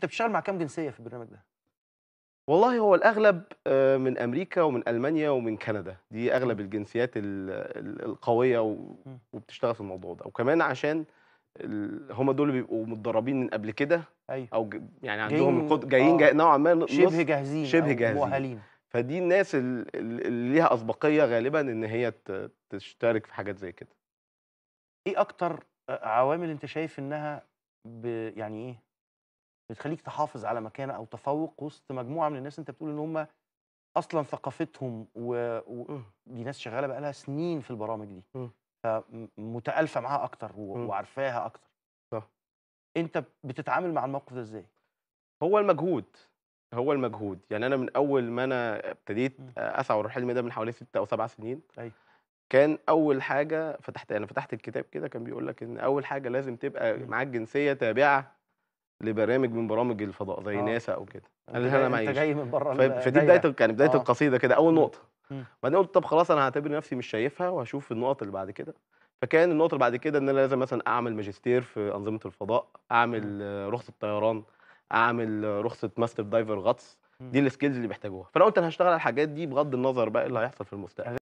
انت بتشتغل مع كام جنسيه في البرنامج ده والله هو الاغلب آه، من امريكا ومن المانيا ومن كندا دي اغلب الجنسيات القويه وبتشتغل في الموضوع ده وكمان عشان هم دول اللي بيبقوا متدربين من قبل كده أيوه. او يعني عندهم جايين آه، جاي نوعا ما شبه جاهزين شبه جاهزين مؤهلين فدي الناس اللي ليها اسبقيه غالبا ان هي تشترك في حاجات زي كده ايه اكتر آه، عوامل انت شايف انها ب يعني ايه بتخليك تحافظ على مكانه او تفوق وسط مجموعه من الناس انت بتقول ان هم اصلا ثقافتهم و... و... دي ناس شغاله بقى لها سنين في البرامج دي فمتالفه معاها اكتر و... وعارفاها اكتر صح انت بتتعامل مع الموقف ده ازاي؟ هو المجهود هو المجهود يعني انا من اول ما انا ابتديت اسعى ورا الحلم ده من حوالي ست او سبع سنين ايوه كان اول حاجه فتحت انا فتحت الكتاب كده كان بيقول لك ان اول حاجه لازم تبقى معاك جنسيه تابعه لبرامج من برامج الفضاء زي آه. ناسا او كده قال يعني لها انا معيش انت جاي من بره فدي بدايه يعني بدايه آه. القصيده كده اول نقطه بعدين قلت طب خلاص انا هعتبر نفسي مش شايفها وهشوف النقط اللي بعد كده فكان النقطه اللي بعد كده ان انا لازم مثلا اعمل ماجستير في انظمه الفضاء اعمل رخصه طيران اعمل رخصه ماستر دايفر غطس دي السكيلز اللي بيحتاجوها فانا قلت انا هشتغل على الحاجات دي بغض النظر بقى اللي هيحصل في المستقبل